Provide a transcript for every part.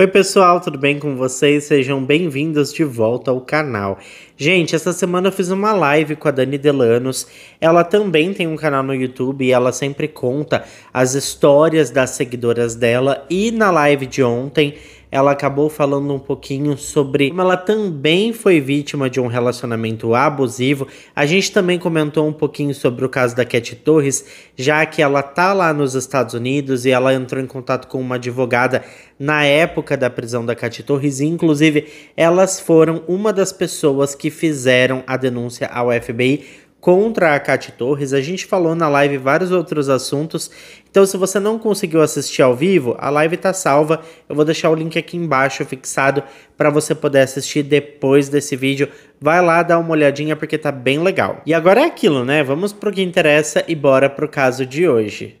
Oi pessoal, tudo bem com vocês? Sejam bem-vindos de volta ao canal. Gente, essa semana eu fiz uma live com a Dani Delanos. Ela também tem um canal no YouTube e ela sempre conta as histórias das seguidoras dela. E na live de ontem ela acabou falando um pouquinho sobre como ela também foi vítima de um relacionamento abusivo. A gente também comentou um pouquinho sobre o caso da Cat Torres, já que ela tá lá nos Estados Unidos e ela entrou em contato com uma advogada na época da prisão da Cat Torres, e inclusive elas foram uma das pessoas que fizeram a denúncia ao FBI contra a Cate Torres. A gente falou na live vários outros assuntos. Então, se você não conseguiu assistir ao vivo, a live está salva. Eu vou deixar o link aqui embaixo fixado para você poder assistir depois desse vídeo. Vai lá dar uma olhadinha porque tá bem legal. E agora é aquilo, né? Vamos pro que interessa e bora pro caso de hoje.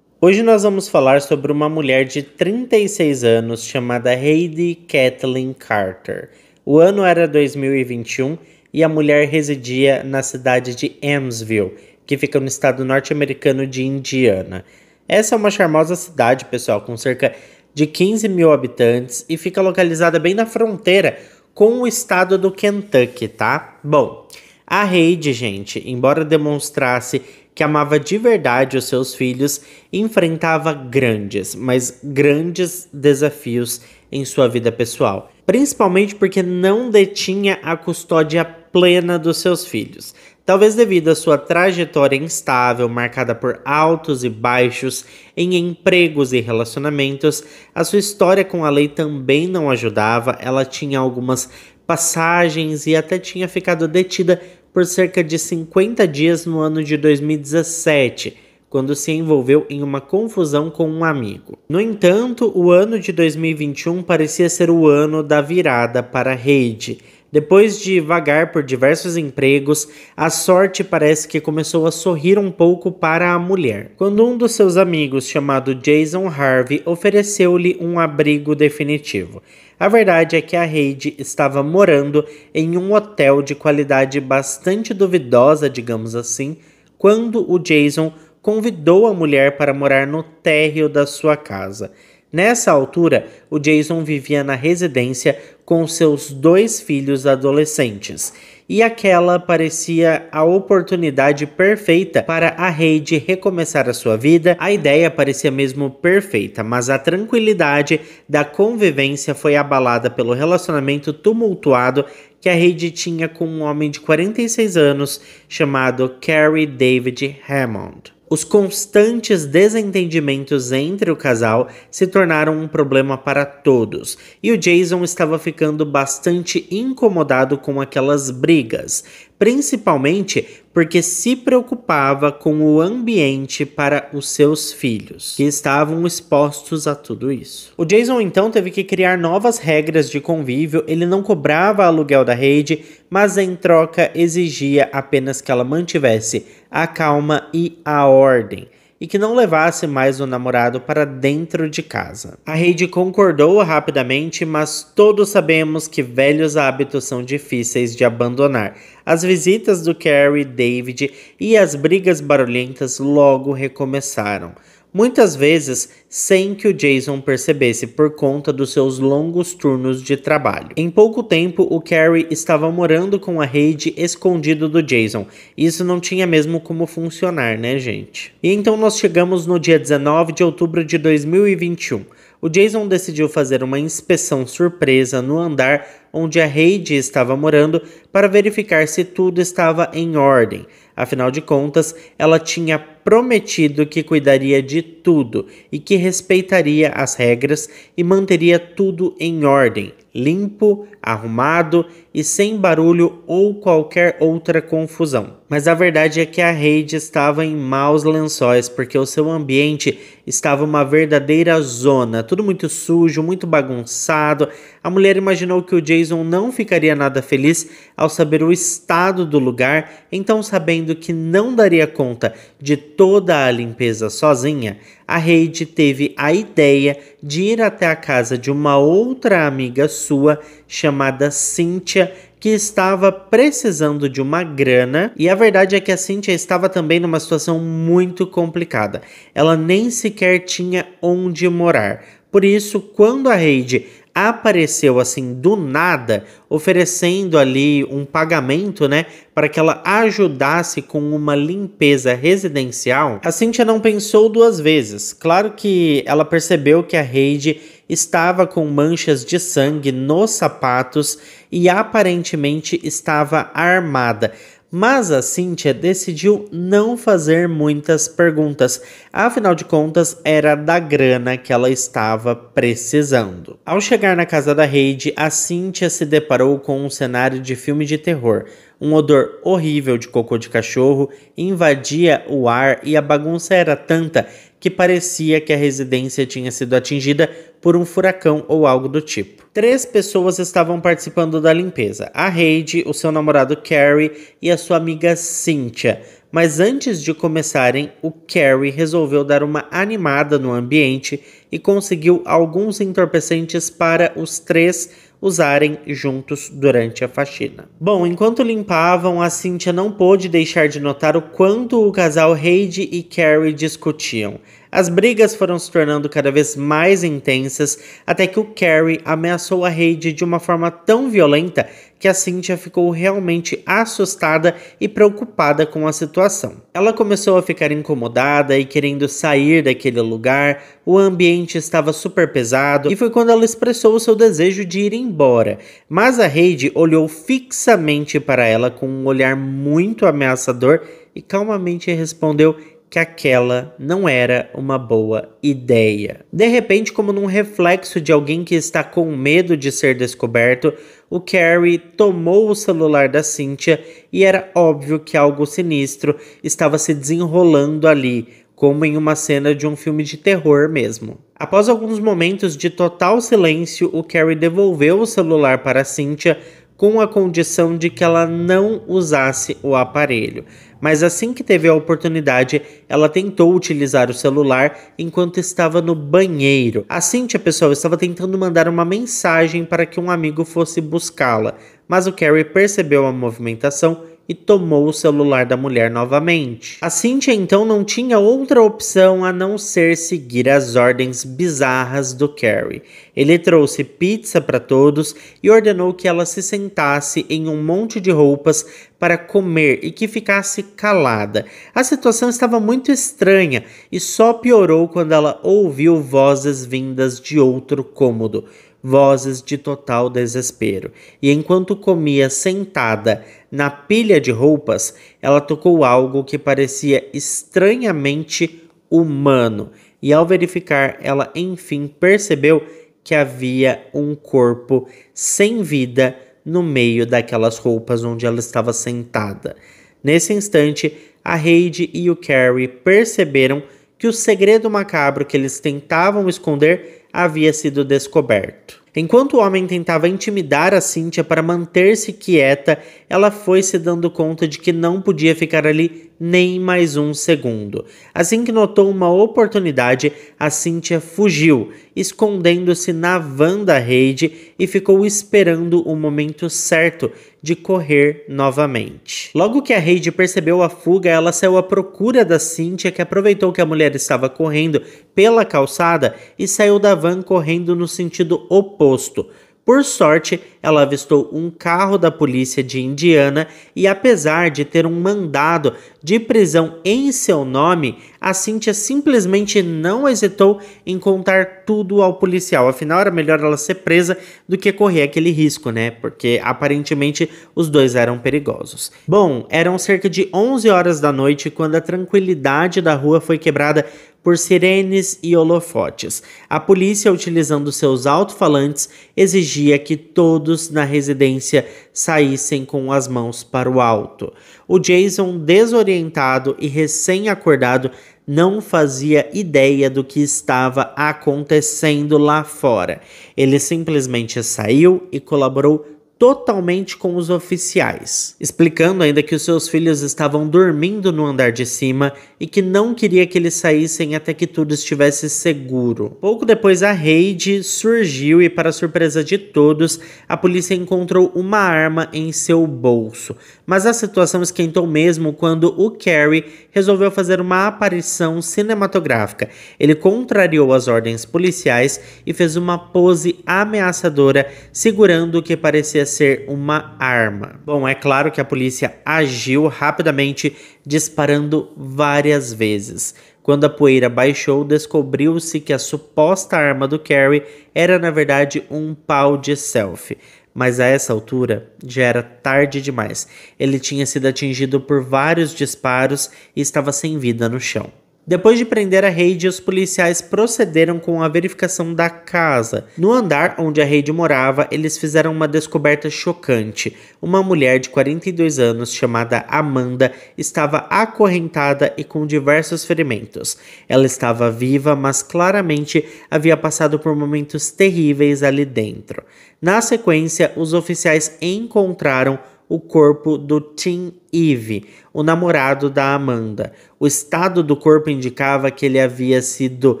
Hoje nós vamos falar sobre uma mulher de 36 anos chamada Heidi Kathleen Carter. O ano era 2021 e a mulher residia na cidade de Amesville, que fica no estado norte-americano de Indiana. Essa é uma charmosa cidade, pessoal, com cerca de 15 mil habitantes e fica localizada bem na fronteira com o estado do Kentucky, tá? Bom, a Heidi, gente, embora demonstrasse que amava de verdade os seus filhos, enfrentava grandes, mas grandes desafios em sua vida pessoal, principalmente porque não detinha a custódia plena dos seus filhos. Talvez devido à sua trajetória instável, marcada por altos e baixos em empregos e relacionamentos, a sua história com a lei também não ajudava. Ela tinha algumas passagens e até tinha ficado detida por cerca de 50 dias no ano de 2017, quando se envolveu em uma confusão com um amigo. No entanto, o ano de 2021 parecia ser o ano da virada para rede. Depois de vagar por diversos empregos, a sorte parece que começou a sorrir um pouco para a mulher. Quando um dos seus amigos, chamado Jason Harvey, ofereceu-lhe um abrigo definitivo. A verdade é que a Heidi estava morando em um hotel de qualidade bastante duvidosa, digamos assim, quando o Jason convidou a mulher para morar no térreo da sua casa. Nessa altura, o Jason vivia na residência com seus dois filhos adolescentes, e aquela parecia a oportunidade perfeita para a Heidi recomeçar a sua vida. A ideia parecia mesmo perfeita, mas a tranquilidade da convivência foi abalada pelo relacionamento tumultuado que a Heidi tinha com um homem de 46 anos chamado Carrie David Hammond. Os constantes desentendimentos entre o casal se tornaram um problema para todos, e o Jason estava ficando bastante incomodado com aquelas brigas, principalmente porque se preocupava com o ambiente para os seus filhos, que estavam expostos a tudo isso. O Jason então teve que criar novas regras de convívio, ele não cobrava aluguel da rede, mas em troca exigia apenas que ela mantivesse a calma e a ordem e que não levasse mais o namorado para dentro de casa. A Heidi concordou rapidamente, mas todos sabemos que velhos hábitos são difíceis de abandonar. As visitas do Carrie, David e as brigas barulhentas logo recomeçaram muitas vezes sem que o Jason percebesse por conta dos seus longos turnos de trabalho. Em pouco tempo, o Carrie estava morando com a Reid escondido do Jason. Isso não tinha mesmo como funcionar, né, gente? E então nós chegamos no dia 19 de outubro de 2021. O Jason decidiu fazer uma inspeção surpresa no andar onde a rede estava morando para verificar se tudo estava em ordem. Afinal de contas, ela tinha prometido que cuidaria de tudo e que respeitaria as regras e manteria tudo em ordem, limpo, arrumado e sem barulho ou qualquer outra confusão. Mas a verdade é que a rede estava em maus lençóis porque o seu ambiente estava uma verdadeira zona, tudo muito sujo, muito bagunçado. A mulher imaginou que o Jason não ficaria nada feliz ao saber o estado do lugar, então sabendo que não daria conta de toda a limpeza sozinha, a Heidi teve a ideia de ir até a casa de uma outra amiga sua chamada Cynthia, que estava precisando de uma grana, e a verdade é que a Cynthia estava também numa situação muito complicada. Ela nem sequer tinha onde morar. Por isso, quando a Heidi apareceu assim do nada, oferecendo ali um pagamento, né, para que ela ajudasse com uma limpeza residencial, a Cynthia não pensou duas vezes. Claro que ela percebeu que a rede estava com manchas de sangue nos sapatos e aparentemente estava armada. Mas a Cynthia decidiu não fazer muitas perguntas, afinal de contas era da grana que ela estava precisando. Ao chegar na casa da Rede, a Cynthia se deparou com um cenário de filme de terror. Um odor horrível de cocô de cachorro invadia o ar e a bagunça era tanta que parecia que a residência tinha sido atingida por um furacão ou algo do tipo. Três pessoas estavam participando da limpeza: a Heidi, o seu namorado Carrie e a sua amiga Cynthia. Mas antes de começarem, o Carrie resolveu dar uma animada no ambiente e conseguiu alguns entorpecentes para os três usarem juntos durante a faxina. Bom, enquanto limpavam, a Cynthia não pôde deixar de notar o quanto o casal Heidi e Carrie discutiam. As brigas foram se tornando cada vez mais intensas até que o Carrie ameaçou a Heidi de uma forma tão violenta que a Cynthia ficou realmente assustada e preocupada com a situação. Ela começou a ficar incomodada e querendo sair daquele lugar, o ambiente estava super pesado e foi quando ela expressou o seu desejo de ir embora. Mas a Heidi olhou fixamente para ela com um olhar muito ameaçador e calmamente respondeu: que aquela não era uma boa ideia. De repente, como num reflexo de alguém que está com medo de ser descoberto, o Carrie tomou o celular da Cynthia e era óbvio que algo sinistro estava se desenrolando ali, como em uma cena de um filme de terror mesmo. Após alguns momentos de total silêncio, o Carrie devolveu o celular para Cynthia, com a condição de que ela não usasse o aparelho. Mas assim que teve a oportunidade, ela tentou utilizar o celular enquanto estava no banheiro. A Cynthia, pessoal, estava tentando mandar uma mensagem para que um amigo fosse buscá-la, mas o Carrie percebeu a movimentação e tomou o celular da mulher novamente. A Cynthia então não tinha outra opção a não ser seguir as ordens bizarras do Carrie. Ele trouxe pizza para todos e ordenou que ela se sentasse em um monte de roupas para comer e que ficasse calada. A situação estava muito estranha e só piorou quando ela ouviu vozes vindas de outro cômodo vozes de total desespero. E enquanto comia sentada, na pilha de roupas, ela tocou algo que parecia estranhamente humano, e ao verificar, ela enfim percebeu que havia um corpo sem vida no meio daquelas roupas onde ela estava sentada. Nesse instante, a Heidi e o Carrie perceberam que o segredo macabro que eles tentavam esconder havia sido descoberto. Enquanto o homem tentava intimidar a Cynthia para manter-se quieta, ela foi se dando conta de que não podia ficar ali nem mais um segundo. Assim que notou uma oportunidade, a Cynthia fugiu, escondendo-se na van da rede e ficou esperando o momento certo de correr novamente. Logo que a Reid percebeu a fuga, ela saiu à procura da Cynthia, que aproveitou que a mulher estava correndo pela calçada e saiu da van correndo no sentido oposto. Por sorte, ela avistou um carro da polícia de Indiana e, apesar de ter um mandado de prisão em seu nome, a Cíntia simplesmente não hesitou em contar tudo ao policial. Afinal, era melhor ela ser presa do que correr aquele risco, né? Porque aparentemente os dois eram perigosos. Bom, eram cerca de 11 horas da noite quando a tranquilidade da rua foi quebrada por sirenes e holofotes. A polícia, utilizando seus alto-falantes, exigia que todos na residência saíssem com as mãos para o alto o Jason, desorientado e recém-acordado, não fazia ideia do que estava acontecendo lá fora. Ele simplesmente saiu e colaborou totalmente com os oficiais, explicando ainda que os seus filhos estavam dormindo no andar de cima e que não queria que eles saíssem até que tudo estivesse seguro. Pouco depois, a raid surgiu e, para surpresa de todos, a polícia encontrou uma arma em seu bolso. Mas a situação esquentou mesmo quando o Carrie resolveu fazer uma aparição cinematográfica. Ele contrariou as ordens policiais e fez uma pose ameaçadora, segurando o que parecia ser uma arma. Bom, é claro que a polícia agiu rapidamente, disparando várias vezes. Quando a poeira baixou, descobriu-se que a suposta arma do Carrie era na verdade um pau de selfie mas a essa altura já era tarde demais. Ele tinha sido atingido por vários disparos e estava sem vida no chão. Depois de prender a rede, os policiais procederam com a verificação da casa. No andar onde a rede morava, eles fizeram uma descoberta chocante. Uma mulher de 42 anos, chamada Amanda, estava acorrentada e com diversos ferimentos. Ela estava viva, mas claramente havia passado por momentos terríveis ali dentro. Na sequência, os oficiais encontraram o corpo do Tim Eve, o namorado da Amanda. O estado do corpo indicava que ele havia sido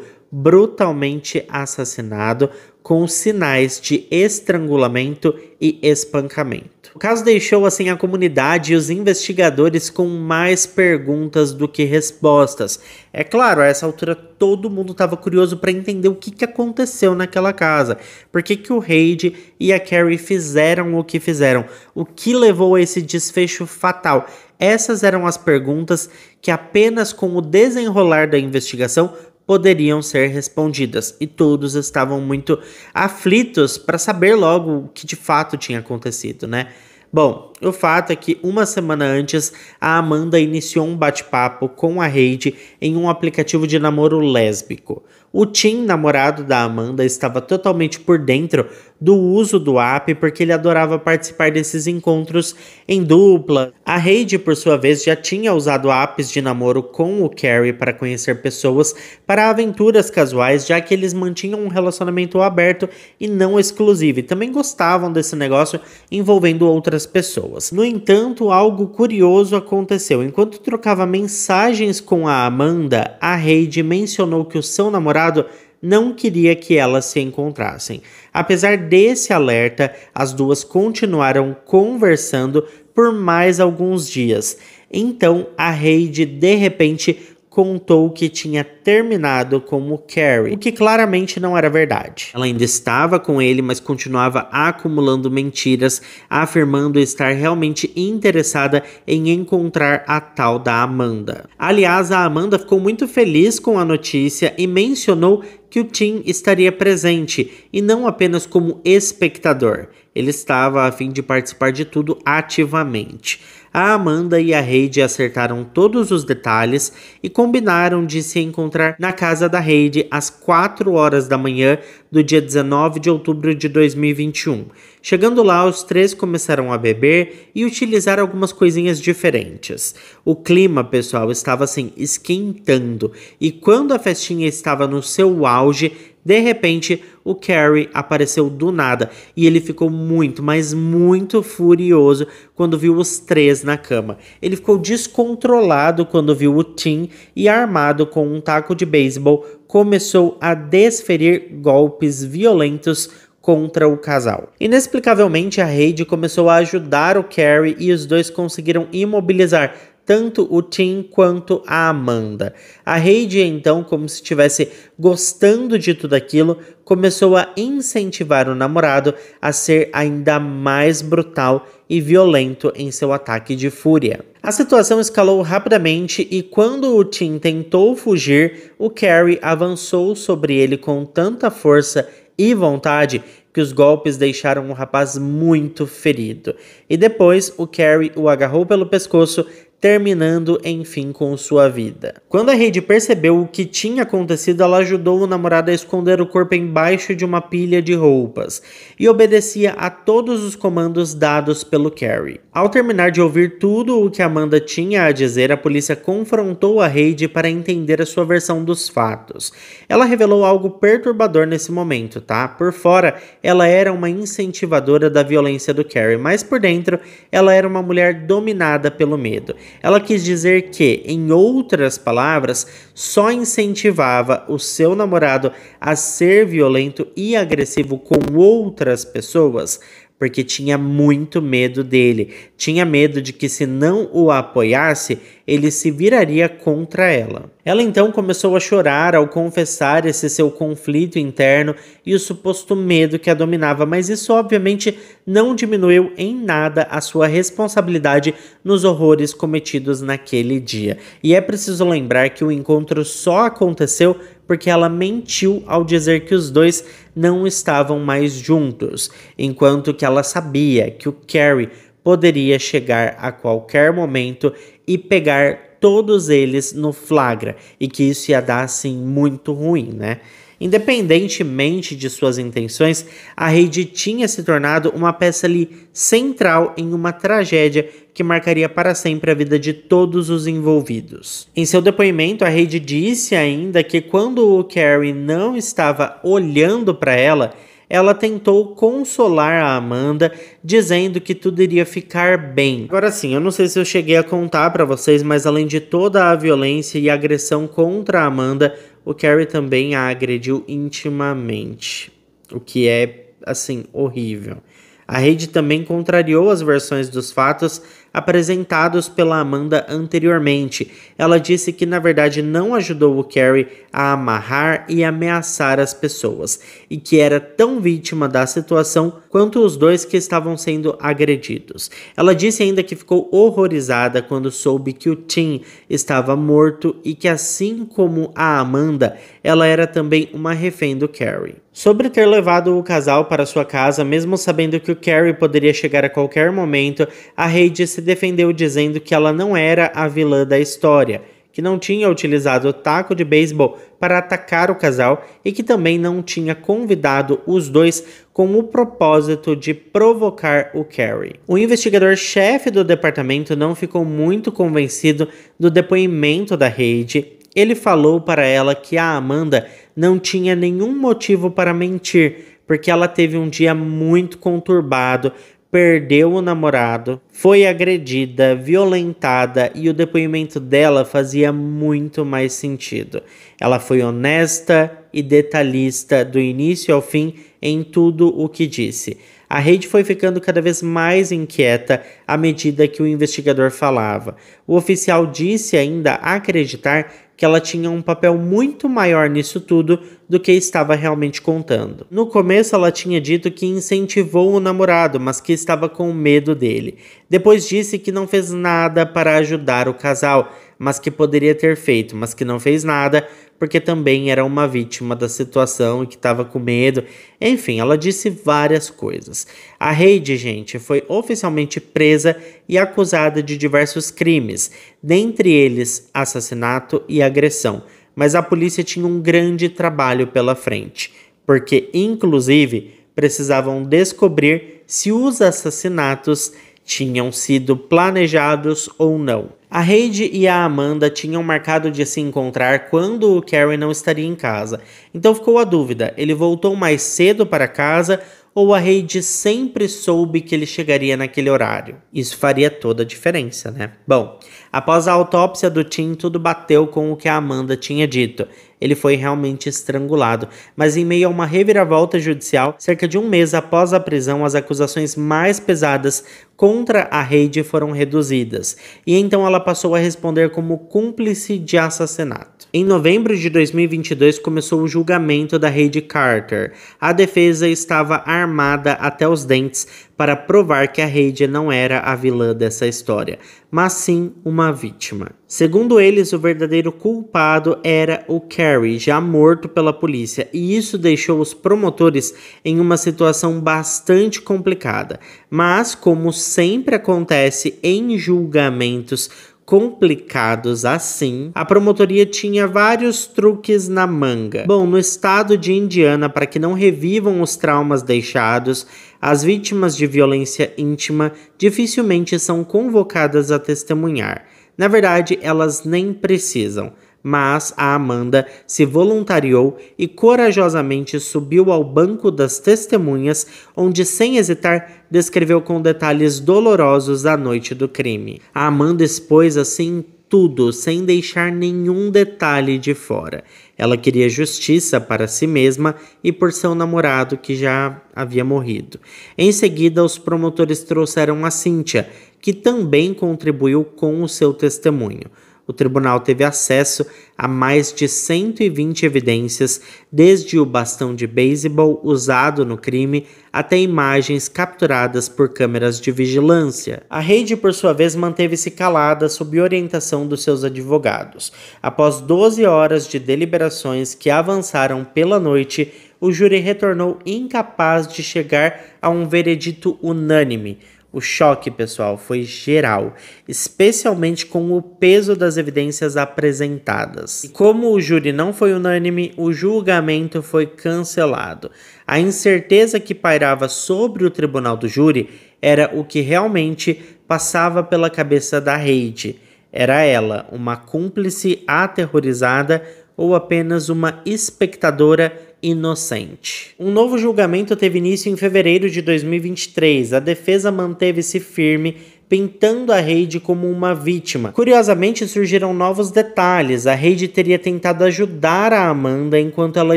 brutalmente assassinado com sinais de estrangulamento e espancamento. O caso deixou assim a comunidade e os investigadores com mais perguntas do que respostas. É claro, a essa altura todo mundo estava curioso para entender o que, que aconteceu naquela casa, por que, que o Reid e a Carrie fizeram o que fizeram, o que levou a esse desfecho fatal. Essas eram as perguntas que apenas com o desenrolar da investigação poderiam ser respondidas e todos estavam muito aflitos para saber logo o que de fato tinha acontecido, né? Bom, o fato é que uma semana antes, a Amanda iniciou um bate-papo com a Reid em um aplicativo de namoro lésbico. O Tim, namorado da Amanda, estava totalmente por dentro do uso do app porque ele adorava participar desses encontros em dupla. A Heidi, por sua vez, já tinha usado apps de namoro com o Carrie para conhecer pessoas para aventuras casuais, já que eles mantinham um relacionamento aberto e não exclusivo, e também gostavam desse negócio envolvendo outras pessoas. No entanto, algo curioso aconteceu. Enquanto trocava mensagens com a Amanda, a Heidi mencionou que o seu namorado namorado não queria que elas se encontrassem. Apesar desse alerta, as duas continuaram conversando por mais alguns dias. Então a Heidi de repente contou que tinha terminado com o Carrie, o que claramente não era verdade. Ela ainda estava com ele, mas continuava acumulando mentiras, afirmando estar realmente interessada em encontrar a tal da Amanda. Aliás, a Amanda ficou muito feliz com a notícia e mencionou que o Tim estaria presente e não apenas como espectador. Ele estava a fim de participar de tudo ativamente a Amanda e a Heidi acertaram todos os detalhes e combinaram de se encontrar na casa da Heidi às 4 horas da manhã do dia 19 de outubro de 2021. Chegando lá, os três começaram a beber e utilizar algumas coisinhas diferentes. O clima, pessoal, estava assim esquentando e quando a festinha estava no seu auge, de repente, o Carrie apareceu do nada e ele ficou muito, mas muito furioso quando viu os três na cama. Ele ficou descontrolado quando viu o Tim e, armado com um taco de beisebol, começou a desferir golpes violentos contra o casal. Inexplicavelmente, a Reid começou a ajudar o Carrie e os dois conseguiram imobilizar tanto o Tim quanto a Amanda. A Heidi, então, como se estivesse gostando de tudo aquilo, começou a incentivar o namorado a ser ainda mais brutal e violento em seu ataque de fúria. A situação escalou rapidamente e quando o Tim tentou fugir, o Carrie avançou sobre ele com tanta força e vontade que os golpes deixaram o rapaz muito ferido. E depois o Carrie o agarrou pelo pescoço terminando enfim com sua vida. Quando a rede percebeu o que tinha acontecido, ela ajudou o namorado a esconder o corpo embaixo de uma pilha de roupas e obedecia a todos os comandos dados pelo Carrie. Ao terminar de ouvir tudo o que Amanda tinha a dizer, a polícia confrontou a rede para entender a sua versão dos fatos. Ela revelou algo perturbador nesse momento, tá? Por fora, ela era uma incentivadora da violência do Carrie, mas por dentro, ela era uma mulher dominada pelo medo ela quis dizer que, em outras palavras, só incentivava o seu namorado a ser violento e agressivo com outras pessoas porque tinha muito medo dele. Tinha medo de que, se não o apoiasse, ele se viraria contra ela. Ela então começou a chorar ao confessar esse seu conflito interno e o suposto medo que a dominava, mas isso obviamente não diminuiu em nada a sua responsabilidade nos horrores cometidos naquele dia. E é preciso lembrar que o encontro só aconteceu porque ela mentiu ao dizer que os dois não estavam mais juntos, enquanto que ela sabia que o Carrie poderia chegar a qualquer momento e pegar todos eles no flagra e que isso ia dar assim muito ruim, né? Independentemente de suas intenções, a rede tinha se tornado uma peça ali central em uma tragédia que marcaria para sempre a vida de todos os envolvidos. Em seu depoimento, a rede disse ainda que quando o Carrie não estava olhando para ela, ela tentou consolar a Amanda, dizendo que tudo iria ficar bem. Agora sim, eu não sei se eu cheguei a contar para vocês, mas além de toda a violência e agressão contra a Amanda, o Carrie também a agrediu intimamente, o que é, assim, horrível. A rede também contrariou as versões dos fatos apresentados pela Amanda anteriormente. Ela disse que na verdade não ajudou o Carrie a amarrar e ameaçar as pessoas e que era tão vítima da situação quanto os dois que estavam sendo agredidos. Ela disse ainda que ficou horrorizada quando soube que o Tim estava morto e que assim como a Amanda, ela era também uma refém do Carrie. Sobre ter levado o casal para sua casa, mesmo sabendo que o Carrie poderia chegar a qualquer momento, a Heidi se defendeu dizendo que ela não era a vilã da história, que não tinha utilizado o taco de beisebol para atacar o casal e que também não tinha convidado os dois com o propósito de provocar o Carrie. O investigador-chefe do departamento não ficou muito convencido do depoimento da Heidi ele falou para ela que a Amanda não tinha nenhum motivo para mentir, porque ela teve um dia muito conturbado, perdeu o namorado, foi agredida, violentada e o depoimento dela fazia muito mais sentido. Ela foi honesta e detalhista do início ao fim em tudo o que disse. A rede foi ficando cada vez mais inquieta à medida que o investigador falava. O oficial disse ainda acreditar que ela tinha um papel muito maior nisso tudo do que estava realmente contando. No começo, ela tinha dito que incentivou o namorado, mas que estava com medo dele. Depois disse que não fez nada para ajudar o casal mas que poderia ter feito, mas que não fez nada, porque também era uma vítima da situação e que estava com medo. Enfim, ela disse várias coisas. A Heidi, gente, foi oficialmente presa e acusada de diversos crimes, dentre eles assassinato e agressão. Mas a polícia tinha um grande trabalho pela frente, porque, inclusive, precisavam descobrir se os assassinatos tinham sido planejados ou não. A Heidi e a Amanda tinham marcado de se encontrar quando o Carrie não estaria em casa, então ficou a dúvida: ele voltou mais cedo para casa ou a Heidi sempre soube que ele chegaria naquele horário? Isso faria toda a diferença, né? Bom, Após a autópsia do Tim, tudo bateu com o que a Amanda tinha dito. Ele foi realmente estrangulado, mas em meio a uma reviravolta judicial, cerca de um mês após a prisão, as acusações mais pesadas contra a Heidi foram reduzidas, e então ela passou a responder como cúmplice de assassinato. Em novembro de 2022 começou o julgamento da Heidi Carter. A defesa estava armada até os dentes para provar que a Heidi não era a vilã dessa história, mas sim uma vítima. Segundo eles, o verdadeiro culpado era o Carrie, já morto pela polícia, e isso deixou os promotores em uma situação bastante complicada. Mas, como sempre acontece em julgamentos, complicados assim, a promotoria tinha vários truques na manga. Bom, no estado de Indiana, para que não revivam os traumas deixados, as vítimas de violência íntima dificilmente são convocadas a testemunhar. Na verdade, elas nem precisam. Mas a Amanda se voluntariou e corajosamente subiu ao banco das testemunhas, onde, sem hesitar, descreveu com detalhes dolorosos a noite do crime. A Amanda expôs assim tudo, sem deixar nenhum detalhe de fora. Ela queria justiça para si mesma e por seu namorado que já havia morrido. Em seguida, os promotores trouxeram a Cíntia, que também contribuiu com o seu testemunho o tribunal teve acesso a mais de 120 evidências, desde o bastão de beisebol usado no crime até imagens capturadas por câmeras de vigilância. A rede, por sua vez, manteve-se calada sob orientação dos seus advogados. Após 12 horas de deliberações que avançaram pela noite, o júri retornou incapaz de chegar a um veredito unânime o choque, pessoal, foi geral, especialmente com o peso das evidências apresentadas. E como o júri não foi unânime, o julgamento foi cancelado. A incerteza que pairava sobre o tribunal do júri era o que realmente passava pela cabeça da Reide. Era ela uma cúmplice aterrorizada ou apenas uma espectadora inocente. Um novo julgamento teve início em fevereiro de 2023. A defesa manteve-se firme pintando a Reid como uma vítima. Curiosamente, surgiram novos detalhes. A Reid teria tentado ajudar a Amanda enquanto ela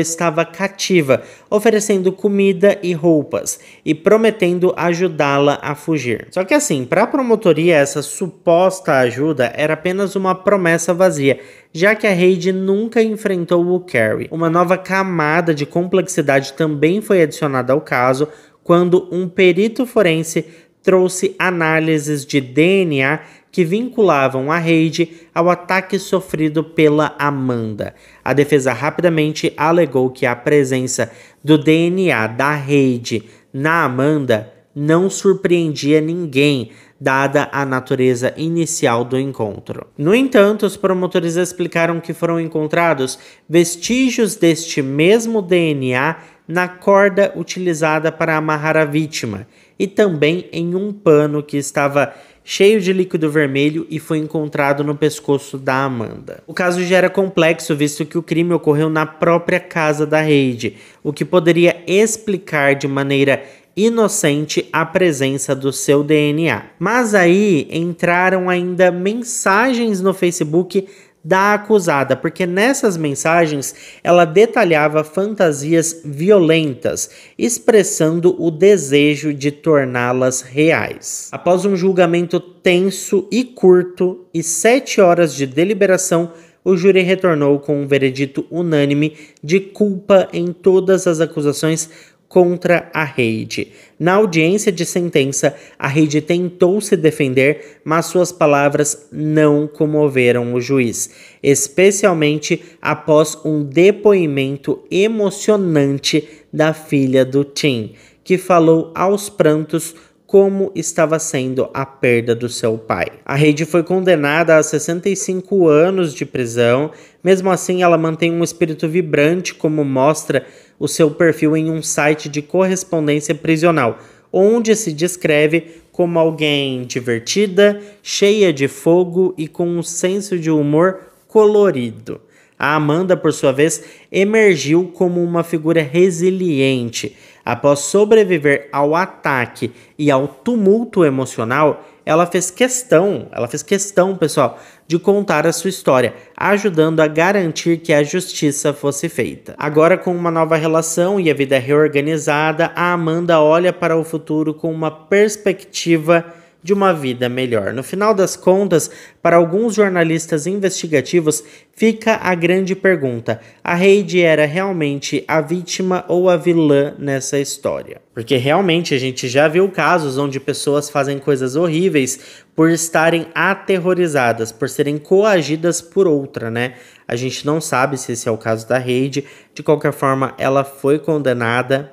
estava cativa, oferecendo comida e roupas e prometendo ajudá-la a fugir. Só que assim, para a promotoria, essa suposta ajuda era apenas uma promessa vazia já que a Reid nunca enfrentou o Carrie. Uma nova camada de complexidade também foi adicionada ao caso quando um perito forense trouxe análises de DNA que vinculavam a rede ao ataque sofrido pela Amanda. A defesa rapidamente alegou que a presença do DNA da rede na Amanda não surpreendia ninguém, dada a natureza inicial do encontro. No entanto, os promotores explicaram que foram encontrados vestígios deste mesmo DNA na corda utilizada para amarrar a vítima e também em um pano que estava cheio de líquido vermelho e foi encontrado no pescoço da Amanda. O caso já era complexo, visto que o crime ocorreu na própria casa da Reid, o que poderia explicar de maneira inocente a presença do seu DNA. Mas aí entraram ainda mensagens no Facebook da acusada, porque nessas mensagens ela detalhava fantasias violentas, expressando o desejo de torná-las reais. Após um julgamento tenso e curto e sete horas de deliberação, o júri retornou com um veredito unânime de culpa em todas as acusações contra a rede. Na audiência de sentença, a rede tentou se defender, mas suas palavras não comoveram o juiz, especialmente após um depoimento emocionante da filha do Tim, que falou aos prantos como estava sendo a perda do seu pai. A rede foi condenada a 65 anos de prisão, mesmo assim, ela mantém um espírito vibrante, como mostra o seu perfil em um site de correspondência prisional, onde se descreve como alguém divertida, cheia de fogo e com um senso de humor colorido. A Amanda, por sua vez, emergiu como uma figura resiliente. Após sobreviver ao ataque e ao tumulto emocional, ela fez questão, ela fez questão, pessoal, de contar a sua história, ajudando a garantir que a justiça fosse feita. Agora, com uma nova relação e a vida reorganizada, a Amanda olha para o futuro com uma perspectiva de uma vida melhor. No final das contas, para alguns jornalistas investigativos, fica a grande pergunta: a Heidi era realmente a vítima ou a vilã nessa história? Porque realmente a gente já viu casos onde pessoas fazem coisas horríveis por estarem aterrorizadas, por serem coagidas por outra, né? A gente não sabe se esse é o caso da Heidi. De qualquer forma, ela foi condenada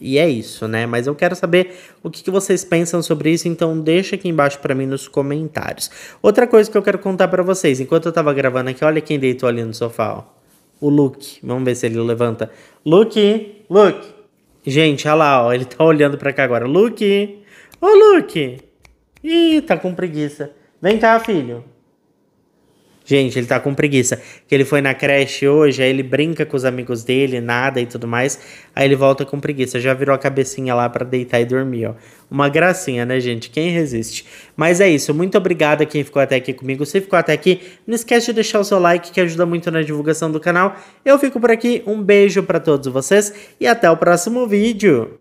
e é isso, né? Mas eu quero saber o que, que vocês pensam sobre isso, então deixa aqui embaixo para mim nos comentários. Outra coisa que eu quero contar para vocês, enquanto eu tava gravando aqui, olha quem deitou ali no sofá, ó. O Luke. Vamos ver se ele levanta. Luke! Luke! Gente, olha lá, ó, ele tá olhando para cá agora. Luke! Ô, Luke! Ih, tá com preguiça. Vem cá, filho. Gente, ele tá com preguiça. Que ele foi na creche hoje, aí ele brinca com os amigos dele, nada e tudo mais. Aí ele volta com preguiça. Já virou a cabecinha lá para deitar e dormir, ó. Uma gracinha, né, gente? Quem resiste? Mas é isso. Muito obrigado a quem ficou até aqui comigo. Se ficou até aqui, não esquece de deixar o seu like, que ajuda muito na divulgação do canal. Eu fico por aqui. Um beijo para todos vocês e até o próximo vídeo.